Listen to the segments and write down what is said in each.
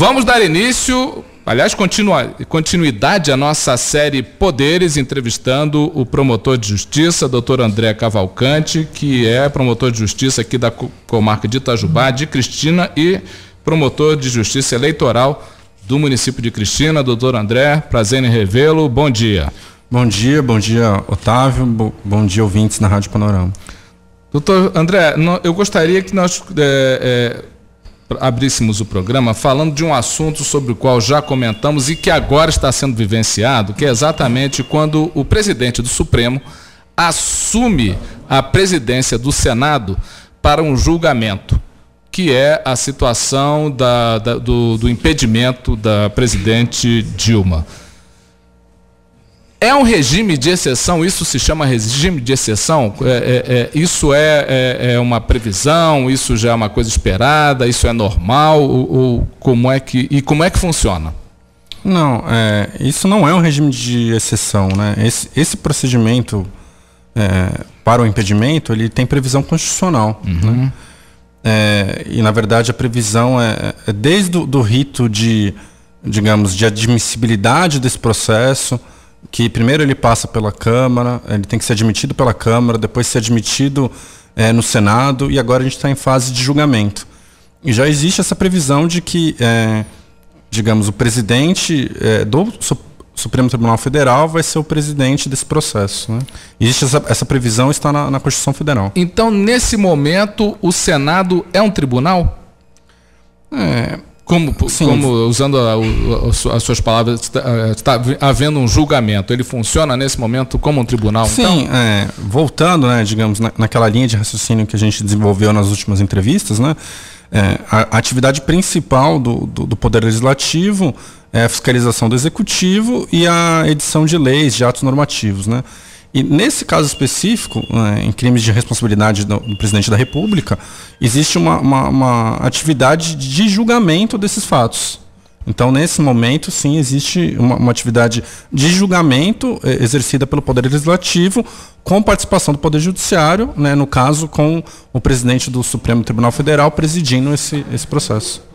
Vamos dar início, aliás, continua, continuidade à nossa série Poderes, entrevistando o promotor de justiça, doutor André Cavalcante, que é promotor de justiça aqui da comarca de Itajubá, de Cristina, e promotor de justiça eleitoral do município de Cristina. Doutor André, prazer em revê-lo. Bom dia. Bom dia, bom dia, Otávio. Bom dia, ouvintes na Rádio Panorama. Doutor André, eu gostaria que nós. É, é, abríssemos o programa falando de um assunto sobre o qual já comentamos e que agora está sendo vivenciado, que é exatamente quando o presidente do Supremo assume a presidência do Senado para um julgamento, que é a situação da, da, do, do impedimento da presidente Dilma. É um regime de exceção, isso se chama regime de exceção? É, é, é, isso é, é, é, uma previsão, isso já é uma coisa esperada, isso é normal? Ou, ou como é que, e como é que funciona? Não, é, isso não é um regime de exceção. Né? Esse, esse procedimento para o impedimento ele tem previsão constitucional. Uhum. Né? e, na verdade, a previsão é, desde o do rito de, digamos, de admissibilidade desse processo que primeiro ele passa pela Câmara, ele tem que ser admitido pela Câmara, depois ser admitido é, no Senado e agora a gente está em fase de julgamento. E já existe essa previsão de que, é, digamos, o presidente é, do Supremo Tribunal Federal vai ser o presidente desse processo. Né? Existe essa, essa previsão está na, na Constituição Federal. Então, nesse momento, o Senado é um tribunal? É, como, Sim. como usando a, a, as suas palavras, está, ah, está havendo um julgamento. Ele funciona nesse momento como um tribunal? Sim, então? é, voltando, né, digamos, na, naquela linha de raciocínio que a gente desenvolveu nas últimas entrevistas, né, é, a, a atividade principal do, do, do Poder Legislativo é a fiscalização do Executivo e a edição de leis, de atos normativos. Né? E nesse caso específico, né, em crimes de responsabilidade do, do, presidente da República, existe uma, uma, uma, atividade de julgamento desses fatos. Então, nesse momento, sim, existe uma, uma atividade de julgamento eh, exercida pelo Poder Legislativo, com participação do Poder Judiciário, né, no caso, com o presidente do Supremo Tribunal Federal presidindo esse, esse processo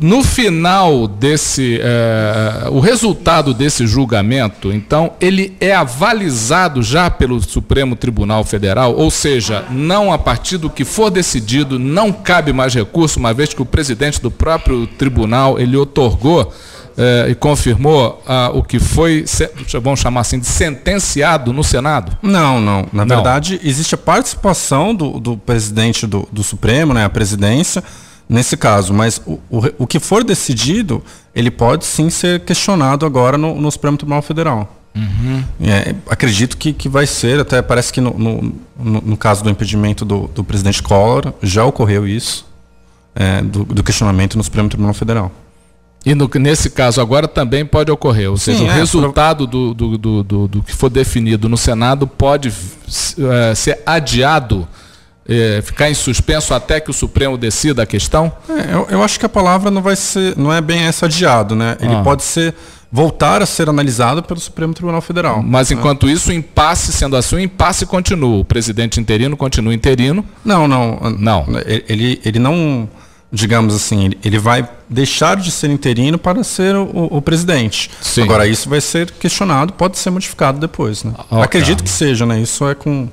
no final desse, eh, o resultado desse julgamento, então, ele é avalizado já pelo Supremo Tribunal Federal, ou seja, não a partir do que for decidido, não cabe mais recurso, uma vez que o presidente do próprio tribunal, ele otorgou eh, e confirmou ah, o que foi, vamos chamar assim, de sentenciado no Senado? Não, não. Na não. verdade, existe a participação do, do presidente do, do Supremo, né, a presidência, nesse caso. Mas o, o, o, que for decidido, ele pode sim ser questionado agora no, no Supremo Tribunal Federal. Uhum. É, acredito que, que vai ser, até parece que no, no, no caso do impedimento do, do, presidente Collor já ocorreu isso, é, do, do, questionamento no Supremo Tribunal Federal. E no, nesse caso agora também pode ocorrer, ou seja, o é, resultado pro... do, do, do, que for definido no Senado pode é, ser adiado é, ficar em suspenso até que o Supremo decida a questão? É, eu, eu, acho que a palavra não vai ser, não é bem essa adiado, né? Ele ah. pode ser voltar a ser analisado pelo Supremo Tribunal Federal. Mas né? enquanto isso, o impasse sendo assim, o impasse continua. O presidente interino continua interino? Não, não, não. Ele, ele não, digamos assim, ele vai deixar de ser interino para ser o, o presidente. Sim. Agora isso vai ser questionado, pode ser modificado depois, né? Okay. Acredito que seja, né? Isso é com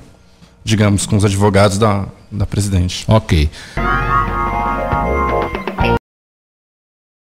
digamos, com os advogados da, da presidente. Ok.